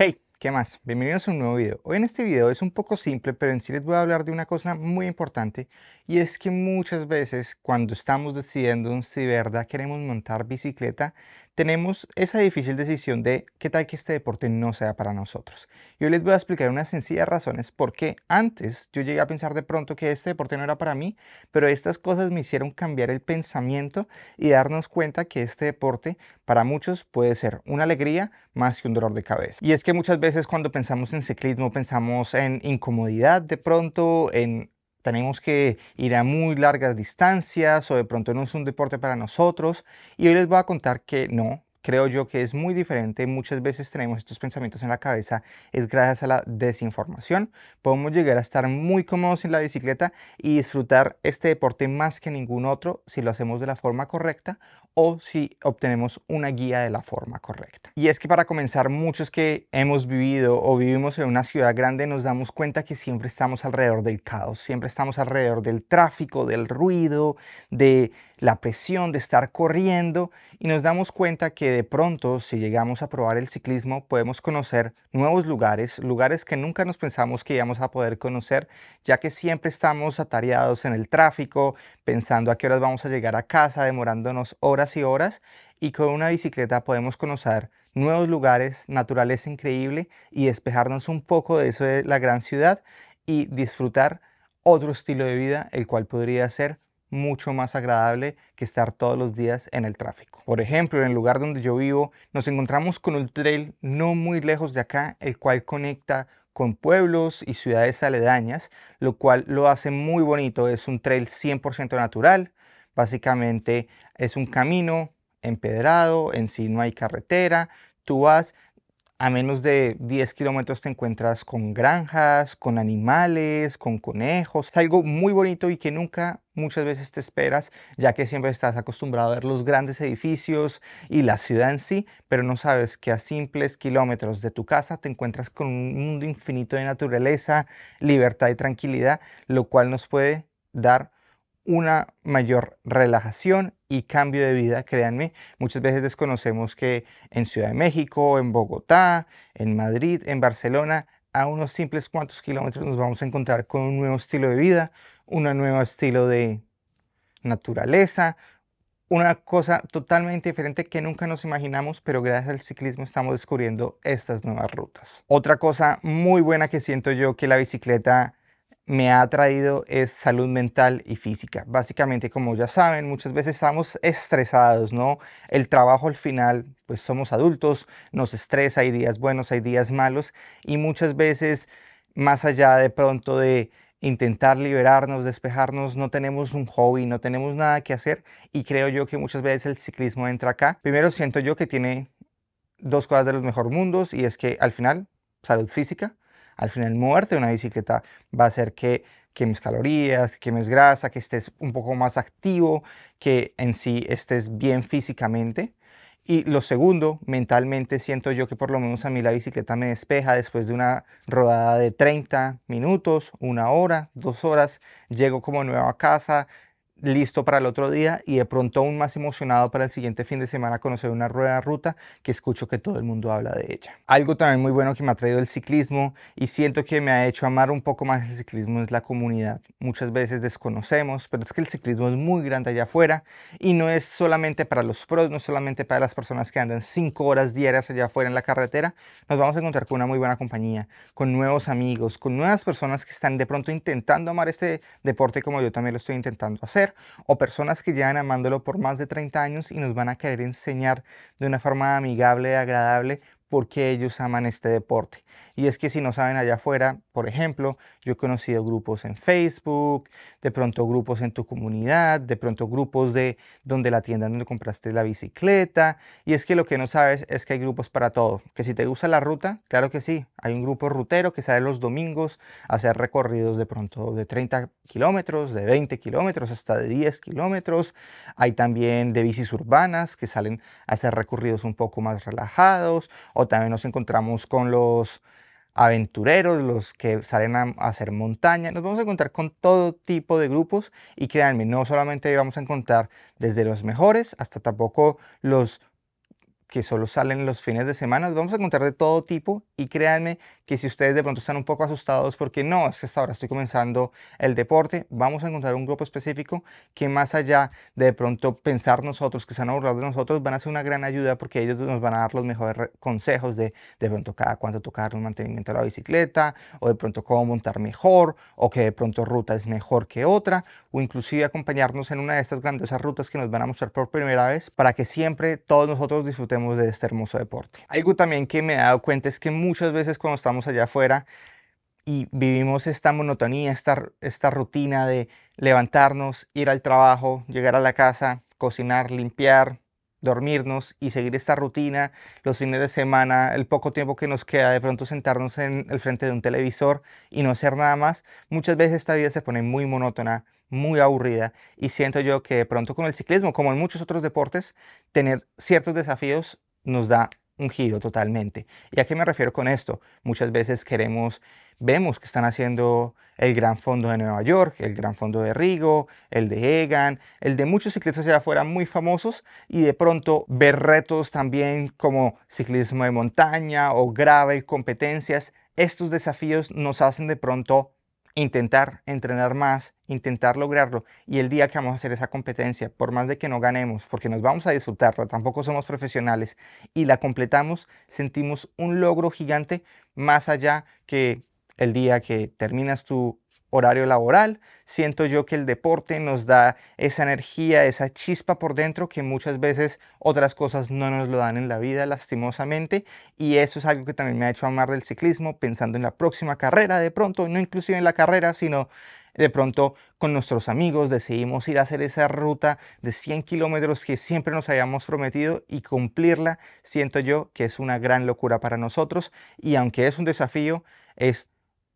Hey, ¿Qué más? Bienvenidos a un nuevo video. Hoy en este video es un poco simple, pero en sí les voy a hablar de una cosa muy importante y es que muchas veces cuando estamos decidiendo si de verdad queremos montar bicicleta, tenemos esa difícil decisión de qué tal que este deporte no sea para nosotros. yo les voy a explicar unas sencillas razones porque antes yo llegué a pensar de pronto que este deporte no era para mí, pero estas cosas me hicieron cambiar el pensamiento y darnos cuenta que este deporte para muchos puede ser una alegría más que un dolor de cabeza. Y es que muchas veces es cuando pensamos en ciclismo pensamos en incomodidad de pronto, en tenemos que ir a muy largas distancias o de pronto no es un deporte para nosotros. Y hoy les voy a contar que no, creo yo que es muy diferente. Muchas veces tenemos estos pensamientos en la cabeza, es gracias a la desinformación. Podemos llegar a estar muy cómodos en la bicicleta y disfrutar este deporte más que ningún otro si lo hacemos de la forma correcta o si obtenemos una guía de la forma correcta. Y es que para comenzar, muchos que hemos vivido o vivimos en una ciudad grande nos damos cuenta que siempre estamos alrededor del caos, siempre estamos alrededor del tráfico, del ruido, de la presión, de estar corriendo y nos damos cuenta que de pronto si llegamos a probar el ciclismo podemos conocer nuevos lugares, lugares que nunca nos pensamos que íbamos a poder conocer, ya que siempre estamos atareados en el tráfico, pensando a qué horas vamos a llegar a casa, demorándonos horas y horas y con una bicicleta podemos conocer nuevos lugares, naturaleza increíble y despejarnos un poco de eso de la gran ciudad y disfrutar otro estilo de vida, el cual podría ser mucho más agradable que estar todos los días en el tráfico. Por ejemplo, en el lugar donde yo vivo, nos encontramos con un trail no muy lejos de acá, el cual conecta con pueblos y ciudades aledañas, lo cual lo hace muy bonito. Es un trail 100% natural, Básicamente es un camino empedrado, en sí no hay carretera. Tú vas a menos de 10 kilómetros te encuentras con granjas, con animales, con conejos. Es algo muy bonito y que nunca muchas veces te esperas, ya que siempre estás acostumbrado a ver los grandes edificios y la ciudad en sí, pero no sabes que a simples kilómetros de tu casa te encuentras con un mundo infinito de naturaleza, libertad y tranquilidad, lo cual nos puede dar una mayor relajación y cambio de vida, créanme. Muchas veces desconocemos que en Ciudad de México, en Bogotá, en Madrid, en Barcelona, a unos simples cuantos kilómetros nos vamos a encontrar con un nuevo estilo de vida, un nuevo estilo de naturaleza, una cosa totalmente diferente que nunca nos imaginamos, pero gracias al ciclismo estamos descubriendo estas nuevas rutas. Otra cosa muy buena que siento yo que la bicicleta me ha traído es salud mental y física. Básicamente, como ya saben, muchas veces estamos estresados, ¿no? El trabajo al final, pues somos adultos, nos estresa, hay días buenos, hay días malos, y muchas veces, más allá de pronto de intentar liberarnos, despejarnos, no tenemos un hobby, no tenemos nada que hacer, y creo yo que muchas veces el ciclismo entra acá. Primero siento yo que tiene dos cosas de los mejores mundos, y es que al final, salud física, al final, muerte una bicicleta va a hacer que quemes calorías, que quemes grasa, que estés un poco más activo, que en sí estés bien físicamente. Y lo segundo, mentalmente siento yo que por lo menos a mí la bicicleta me despeja después de una rodada de 30 minutos, una hora, dos horas. Llego como nuevo a casa, listo para el otro día y de pronto aún más emocionado para el siguiente fin de semana conocer una rueda ruta que escucho que todo el mundo habla de ella. Algo también muy bueno que me ha traído el ciclismo y siento que me ha hecho amar un poco más el ciclismo es la comunidad. Muchas veces desconocemos, pero es que el ciclismo es muy grande allá afuera y no es solamente para los pros, no es solamente para las personas que andan 5 horas diarias allá afuera en la carretera. Nos vamos a encontrar con una muy buena compañía, con nuevos amigos, con nuevas personas que están de pronto intentando amar este deporte como yo también lo estoy intentando hacer o personas que llevan amándolo por más de 30 años y nos van a querer enseñar de una forma amigable, y agradable, por qué ellos aman este deporte. Y es que si no saben allá afuera, por ejemplo, yo he conocido grupos en Facebook, de pronto grupos en tu comunidad, de pronto grupos de donde la tienda donde compraste la bicicleta. Y es que lo que no sabes es que hay grupos para todo. Que si te gusta la ruta, claro que sí. Hay un grupo rutero que sale los domingos a hacer recorridos de pronto de 30 kilómetros, de 20 kilómetros, hasta de 10 kilómetros. Hay también de bicis urbanas que salen a hacer recorridos un poco más relajados. O también nos encontramos con los aventureros, los que salen a hacer montaña. Nos vamos a encontrar con todo tipo de grupos y créanme, no solamente vamos a encontrar desde los mejores hasta tampoco los que solo salen los fines de semana. Vamos a contar de todo tipo y créanme que si ustedes de pronto están un poco asustados porque no, es que hasta ahora estoy comenzando el deporte, vamos a encontrar un grupo específico que más allá de de pronto pensar nosotros, que se han ahorrado de nosotros, van a ser una gran ayuda porque ellos nos van a dar los mejores consejos de de pronto cada cuánto tocar un mantenimiento a la bicicleta o de pronto cómo montar mejor o que de pronto ruta es mejor que otra o inclusive acompañarnos en una de estas grandes rutas que nos van a mostrar por primera vez para que siempre todos nosotros disfrutemos de este hermoso deporte. Algo también que me he dado cuenta es que muchas veces cuando estamos allá afuera y vivimos esta monotonía, esta, esta rutina de levantarnos, ir al trabajo, llegar a la casa, cocinar, limpiar, dormirnos y seguir esta rutina los fines de semana, el poco tiempo que nos queda, de pronto sentarnos en el frente de un televisor y no hacer nada más, muchas veces esta vida se pone muy monótona muy aburrida y siento yo que de pronto con el ciclismo, como en muchos otros deportes, tener ciertos desafíos nos da un giro totalmente. ¿Y a qué me refiero con esto? Muchas veces queremos, vemos que están haciendo el Gran Fondo de Nueva York, el Gran Fondo de Rigo, el de Egan, el de muchos ciclistas allá afuera muy famosos y de pronto ver retos también como ciclismo de montaña o gravel, competencias. Estos desafíos nos hacen de pronto intentar entrenar más, intentar lograrlo y el día que vamos a hacer esa competencia, por más de que no ganemos, porque nos vamos a disfrutarla, tampoco somos profesionales y la completamos, sentimos un logro gigante más allá que el día que terminas tu horario laboral. Siento yo que el deporte nos da esa energía, esa chispa por dentro que muchas veces otras cosas no nos lo dan en la vida, lastimosamente. Y eso es algo que también me ha hecho amar del ciclismo, pensando en la próxima carrera de pronto, no inclusive en la carrera, sino de pronto con nuestros amigos decidimos ir a hacer esa ruta de 100 kilómetros que siempre nos habíamos prometido y cumplirla, siento yo que es una gran locura para nosotros. Y aunque es un desafío, es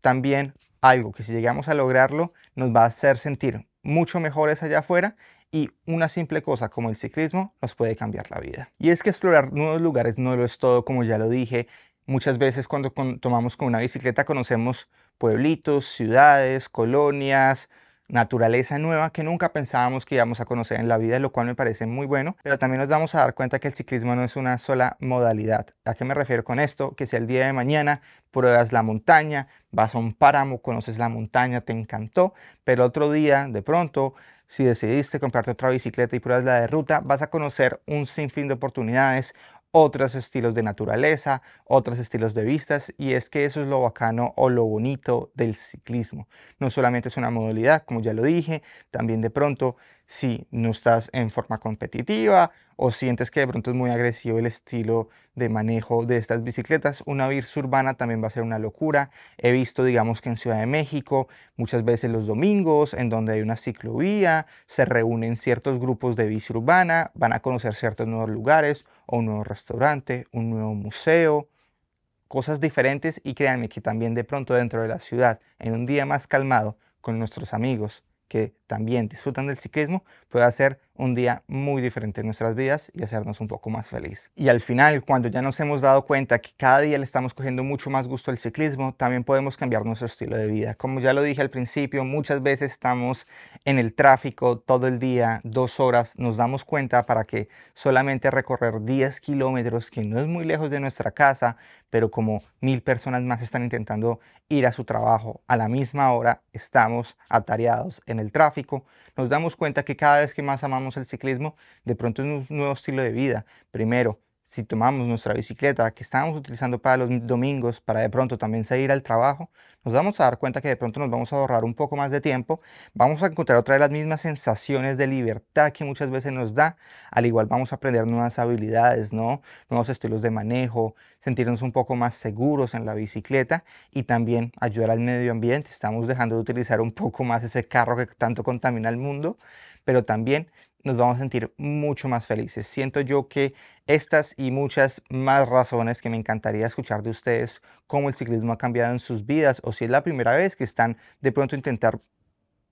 también algo que si llegamos a lograrlo nos va a hacer sentir mucho mejores allá afuera y una simple cosa como el ciclismo nos puede cambiar la vida. Y es que explorar nuevos lugares no lo es todo, como ya lo dije. Muchas veces cuando tomamos con una bicicleta conocemos pueblitos, ciudades, colonias, naturaleza nueva que nunca pensábamos que íbamos a conocer en la vida, lo cual me parece muy bueno, pero también nos vamos a dar cuenta que el ciclismo no es una sola modalidad. ¿A qué me refiero con esto? Que si el día de mañana pruebas la montaña, vas a un páramo, conoces la montaña, te encantó, pero otro día, de pronto, si decidiste comprarte otra bicicleta y pruebas la de ruta, vas a conocer un sinfín de oportunidades, otros estilos de naturaleza, otros estilos de vistas, y es que eso es lo bacano o lo bonito del ciclismo. No solamente es una modalidad, como ya lo dije, también de pronto si no estás en forma competitiva o sientes que de pronto es muy agresivo el estilo de manejo de estas bicicletas, una bici urbana también va a ser una locura. He visto, digamos que en Ciudad de México, muchas veces los domingos, en donde hay una ciclovía, se reúnen ciertos grupos de bici urbana, van a conocer ciertos nuevos lugares, o un nuevo restaurante, un nuevo museo, cosas diferentes y créanme que también de pronto dentro de la ciudad, en un día más calmado, con nuestros amigos que también disfrutan del ciclismo, puede hacer un día muy diferente en nuestras vidas y hacernos un poco más feliz. Y al final, cuando ya nos hemos dado cuenta que cada día le estamos cogiendo mucho más gusto al ciclismo, también podemos cambiar nuestro estilo de vida. Como ya lo dije al principio, muchas veces estamos en el tráfico todo el día, dos horas, nos damos cuenta para que solamente recorrer 10 kilómetros, que no es muy lejos de nuestra casa, pero como mil personas más están intentando ir a su trabajo a la misma hora, estamos atareados en el tráfico, nos damos cuenta que cada vez que más amamos el ciclismo, de pronto es un nuevo estilo de vida. Primero, si tomamos nuestra bicicleta que estábamos utilizando para los domingos, para de pronto también salir al trabajo, nos vamos a dar cuenta que de pronto nos vamos a ahorrar un poco más de tiempo, vamos a encontrar otra de las mismas sensaciones de libertad que muchas veces nos da, al igual vamos a aprender nuevas habilidades, ¿no? nuevos estilos de manejo, sentirnos un poco más seguros en la bicicleta y también ayudar al medio ambiente, estamos dejando de utilizar un poco más ese carro que tanto contamina el mundo, pero también nos vamos a sentir mucho más felices. Siento yo que estas y muchas más razones que me encantaría escuchar de ustedes, cómo el ciclismo ha cambiado en sus vidas o si es la primera vez que están de pronto intentar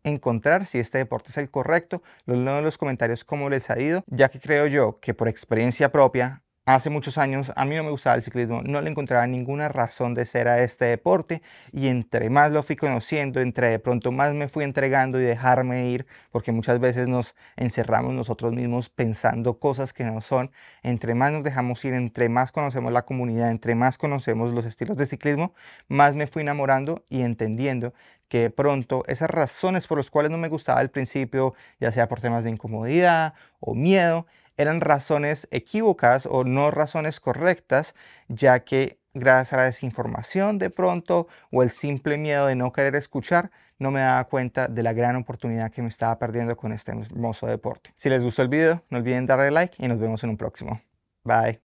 encontrar si este deporte es el correcto, lo leo en los comentarios cómo les ha ido, ya que creo yo que por experiencia propia Hace muchos años a mí no me gustaba el ciclismo, no le encontraba ninguna razón de ser a este deporte y entre más lo fui conociendo, entre de pronto más me fui entregando y dejarme ir, porque muchas veces nos encerramos nosotros mismos pensando cosas que no son, entre más nos dejamos ir, entre más conocemos la comunidad, entre más conocemos los estilos de ciclismo, más me fui enamorando y entendiendo que de pronto esas razones por las cuales no me gustaba al principio, ya sea por temas de incomodidad o miedo, eran razones equívocas o no razones correctas, ya que gracias a la desinformación de pronto o el simple miedo de no querer escuchar, no me daba cuenta de la gran oportunidad que me estaba perdiendo con este hermoso deporte. Si les gustó el video, no olviden darle like y nos vemos en un próximo. Bye.